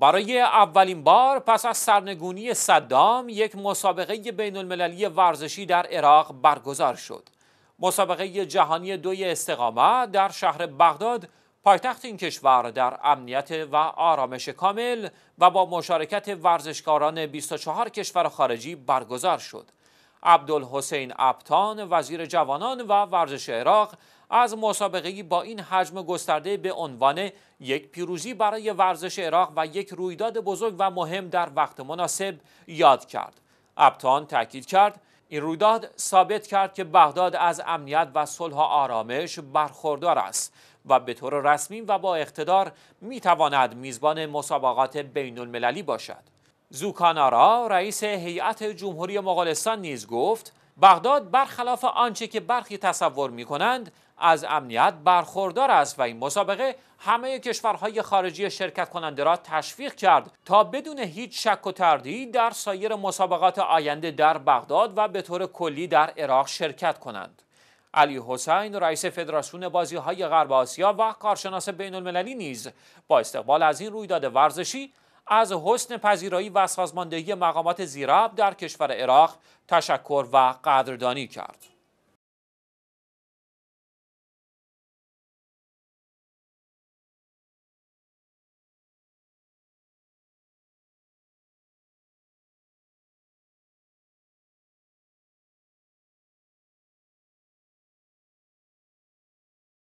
برای اولین بار پس از سرنگونی صدام یک مسابقه بین المللی ورزشی در عراق برگزار شد. مسابقه جهانی دوی استقامت در شهر بغداد پایتخت این کشور در امنیت و آرامش کامل و با مشارکت ورزشکاران 24 کشور خارجی برگزار شد. عبدالحسین ابتان وزیر جوانان و ورزش عراق از مسابقه با این حجم گسترده به عنوان یک پیروزی برای ورزش عراق و یک رویداد بزرگ و مهم در وقت مناسب یاد کرد. ابتان تاکید کرد این رویداد ثابت کرد که بغداد از امنیت و صلح و آرامش برخوردار است و به طور رسمی و با اقتدار می تواند میزبان مسابقات بین المللی باشد. زوکانارا رئیس هیئت جمهوری مغولستان نیز گفت بغداد برخلاف آنچه که برخی تصور می کنند از امنیت برخوردار است و این مسابقه همه کشورهای خارجی شرکت کننده را تشویق کرد تا بدون هیچ شک و تردید در سایر مسابقات آینده در بغداد و به طور کلی در عراق شرکت کنند. علی حسین رئیس فدراسیون بازی های غرب آسیا و کارشناس بین المللی نیز با استقبال از این رویداد ورزشی از حسن پذیرایی و سازماندهی مقامات زیراب در کشور عراق تشکر و قدردانی کرد.